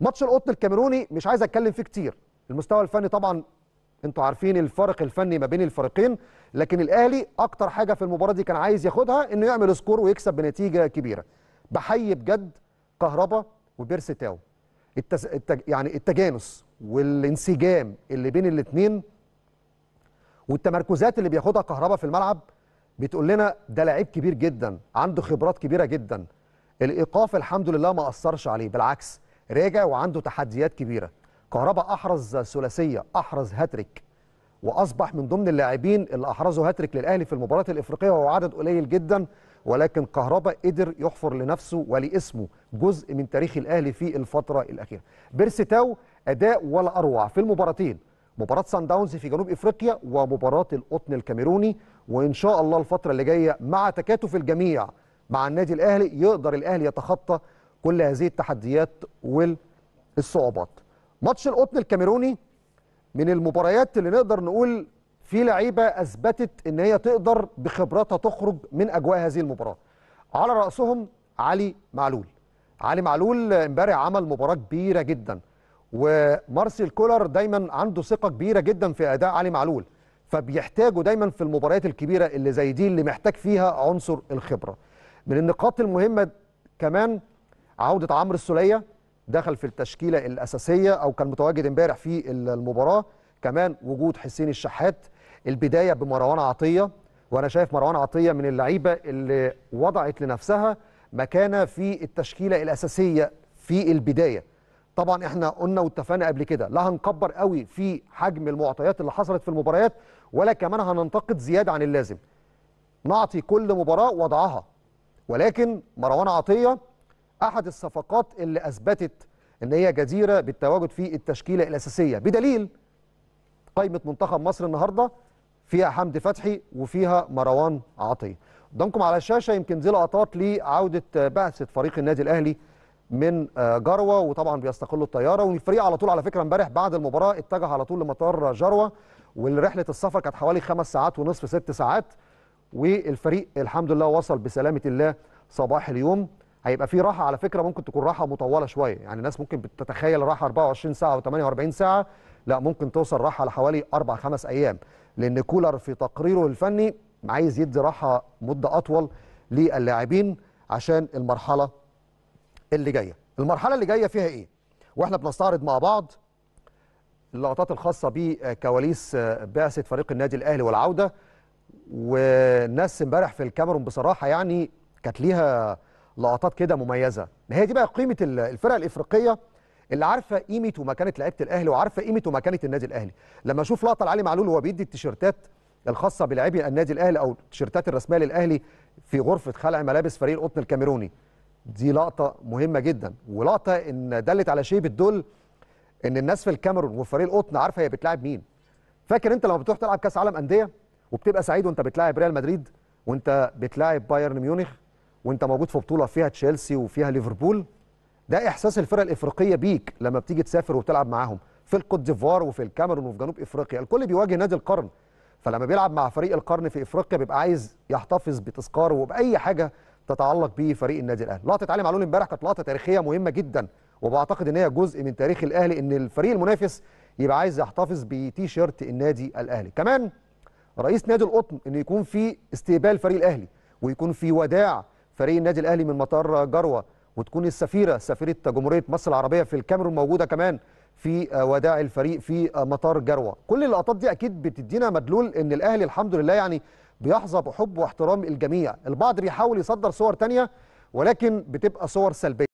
ماتش القطن الكاميروني مش عايز اتكلم فيه كتير المستوى الفني طبعا انتوا عارفين الفرق الفني ما بين الفريقين لكن الاهلي اكتر حاجه في المباراه دي كان عايز ياخدها انه يعمل سكور ويكسب بنتيجه كبيره بحيي بجد كهربا وبيرسي تاو التس... التج... يعني التجانس والانسجام اللي بين الاثنين والتمركزات اللي بياخدها كهربا في الملعب بتقول لنا ده لعيب كبير جدا عنده خبرات كبيره جدا الايقاف الحمد لله ما اثرش عليه بالعكس راجع وعنده تحديات كبيره كهربا احرز ثلاثيه احرز هاتريك واصبح من ضمن اللاعبين اللي احرزوا هاتريك للاهلي في المباراه الافريقيه وهو عدد قليل جدا ولكن كهربا قدر يحفر لنفسه ولاسمه جزء من تاريخ الاهلي في الفتره الاخيره بيرسي تاو اداء ولا اروع في المباراتين مباراه سان داونز في جنوب افريقيا ومباراه القطن الكاميروني وان شاء الله الفتره اللي جايه مع تكاتف الجميع مع النادي الاهلي يقدر الاهلي يتخطى كل هذه التحديات والصعوبات ماتش القطن الكاميروني من المباريات اللي نقدر نقول في لعيبه اثبتت ان هي تقدر بخبراتها تخرج من اجواء هذه المباراه على راسهم علي معلول علي معلول امبارح عمل مباراه كبيره جدا ومارسيل كولر دايما عنده ثقه كبيره جدا في اداء علي معلول فبيحتاجوا دايما في المباريات الكبيره اللي زي دي اللي محتاج فيها عنصر الخبره من النقاط المهمه كمان عوده عمرو السوليه دخل في التشكيله الاساسيه او كان متواجد امبارح في المباراه كمان وجود حسين الشحات البدايه بمروان عطيه وانا شايف مروان عطيه من اللعيبه اللي وضعت لنفسها مكانه في التشكيله الاساسيه في البدايه طبعا احنا قلنا واتفقنا قبل كده لا هنكبر قوي في حجم المعطيات اللي حصلت في المباريات ولا كمان هننتقد زياده عن اللازم نعطي كل مباراه وضعها ولكن مروان عطيه احد الصفقات اللي اثبتت ان هي جديره بالتواجد في التشكيله الاساسيه بدليل قائمه منتخب مصر النهارده فيها حمدي فتحي وفيها مروان عطيه قدامكم على الشاشه يمكن دي لقطات لعوده بعثه فريق النادي الاهلي من آه، جروه وطبعا بيستقلوا الطياره والفريق على طول على فكره امبارح بعد المباراه اتجه على طول لمطار جروه ورحله السفر كانت حوالي خمس ساعات ونصف ست ساعات والفريق الحمد لله وصل بسلامه الله صباح اليوم هيبقى في راحه على فكره ممكن تكون راحه مطوله شويه يعني الناس ممكن بتتخيل راحه 24 ساعه او 48 ساعه لا ممكن توصل راحه لحوالي 4 5 ايام لان كولر في تقريره الفني عايز يدي راحه مده اطول للاعبين عشان المرحله اللي جايه المرحله اللي جايه فيها ايه واحنا بنستعرض مع بعض اللقطات الخاصه بكواليس بعثه فريق النادي الاهلي والعوده والناس امبارح في الكاميرون بصراحه يعني كانت ليها لقطات كده مميزه ما هي دي بقى قيمه الفرق الافريقيه اللي عارفه قيمه ومكانه لعيبه الاهلي وعارفه قيمه ومكانه النادي الاهلي لما اشوف لقطه لعلي معلول وهو بيدي التيشيرتات الخاصه بلاعبي النادي الاهلي او التيشيرتات الرسميه للاهلي في غرفه خلع ملابس فريق القطن الكاميروني دي لقطه مهمه جدا ولقطه ان دلت على شيء بتدل ان الناس في الكاميرون وفريق القطن عارفه هي بتلاعب مين فاكر انت لما بتروح تلعب كاس عالم انديه وبتبقى سعيد وانت بتلاعب ريال مدريد وانت بتلاعب بايرن ميونخ وانت موجود في بطوله فيها تشيلسي وفيها ليفربول ده احساس الفرق الافريقيه بيك لما بتيجي تسافر وتلعب معاهم في الكوت ديفوار وفي الكاميرون وفي جنوب افريقيا الكل بيواجه نادي القرن فلما بيلعب مع فريق القرن في افريقيا بيبقى عايز يحتفظ بتذكاره وباي حاجه تتعلق به فريق النادي الاهلي لقطه علي معلول امبارح كانت لقطه تاريخيه مهمه جدا وبعتقد ان هي جزء من تاريخ الاهلي ان الفريق المنافس يبقى عايز يحتفظ بتي شيرت النادي الاهلي كمان رئيس نادي القطن ان يكون في استقبال فريق الاهلي ويكون في وداع فريق النادي الاهلي من مطار جروه وتكون السفيره سفيره جمهوريه مصر العربيه في الكاميرون موجوده كمان في آه، وداع الفريق في آه، مطار جروه كل اللقطات دي اكيد بتدينا مدلول ان الاهلي الحمد لله يعني بيحظى بحب واحترام الجميع البعض بيحاول يصدر صور تانية ولكن بتبقى صور سلبيه